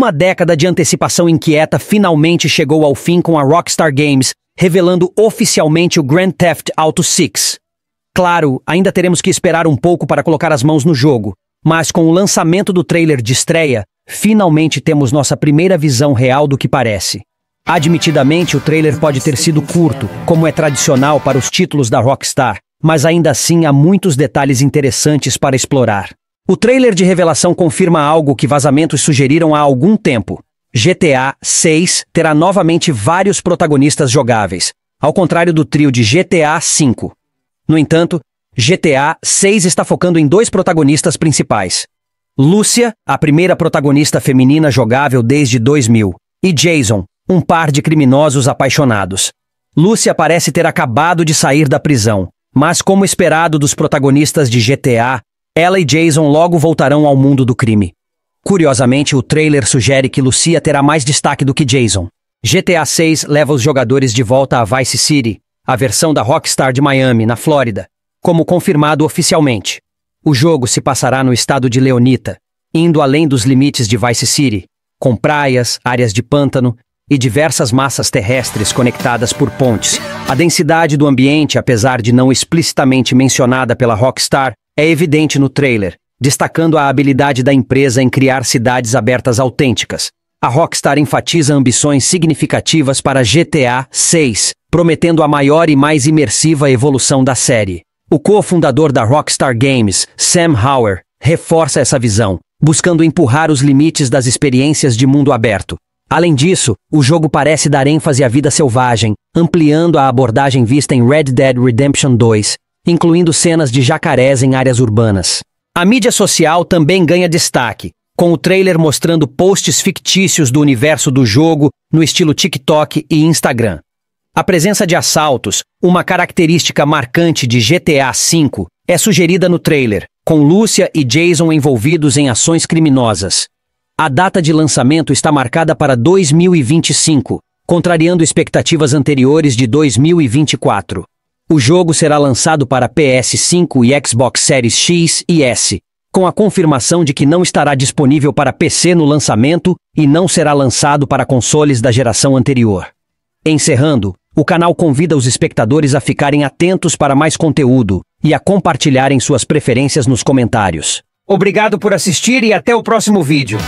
Uma década de antecipação inquieta finalmente chegou ao fim com a Rockstar Games, revelando oficialmente o Grand Theft Auto 6. Claro, ainda teremos que esperar um pouco para colocar as mãos no jogo, mas com o lançamento do trailer de estreia, finalmente temos nossa primeira visão real do que parece. Admitidamente, o trailer pode ter sido curto, como é tradicional para os títulos da Rockstar, mas ainda assim há muitos detalhes interessantes para explorar. O trailer de revelação confirma algo que vazamentos sugeriram há algum tempo. GTA 6 terá novamente vários protagonistas jogáveis, ao contrário do trio de GTA 5. No entanto, GTA 6 está focando em dois protagonistas principais. Lúcia, a primeira protagonista feminina jogável desde 2000, e Jason, um par de criminosos apaixonados. Lúcia parece ter acabado de sair da prisão, mas como esperado dos protagonistas de GTA, ela e Jason logo voltarão ao mundo do crime. Curiosamente, o trailer sugere que Lucia terá mais destaque do que Jason. GTA 6 leva os jogadores de volta a Vice City, a versão da Rockstar de Miami, na Flórida, como confirmado oficialmente. O jogo se passará no estado de Leonita, indo além dos limites de Vice City, com praias, áreas de pântano e diversas massas terrestres conectadas por pontes. A densidade do ambiente, apesar de não explicitamente mencionada pela Rockstar, é evidente no trailer, destacando a habilidade da empresa em criar cidades abertas autênticas. A Rockstar enfatiza ambições significativas para GTA 6, prometendo a maior e mais imersiva evolução da série. O cofundador da Rockstar Games, Sam Hauer, reforça essa visão, buscando empurrar os limites das experiências de mundo aberto. Além disso, o jogo parece dar ênfase à vida selvagem, ampliando a abordagem vista em Red Dead Redemption 2, incluindo cenas de jacarés em áreas urbanas. A mídia social também ganha destaque, com o trailer mostrando posts fictícios do universo do jogo no estilo TikTok e Instagram. A presença de assaltos, uma característica marcante de GTA V, é sugerida no trailer, com Lúcia e Jason envolvidos em ações criminosas. A data de lançamento está marcada para 2025, contrariando expectativas anteriores de 2024. O jogo será lançado para PS5 e Xbox Series X e S, com a confirmação de que não estará disponível para PC no lançamento e não será lançado para consoles da geração anterior. Encerrando, o canal convida os espectadores a ficarem atentos para mais conteúdo e a compartilharem suas preferências nos comentários. Obrigado por assistir e até o próximo vídeo.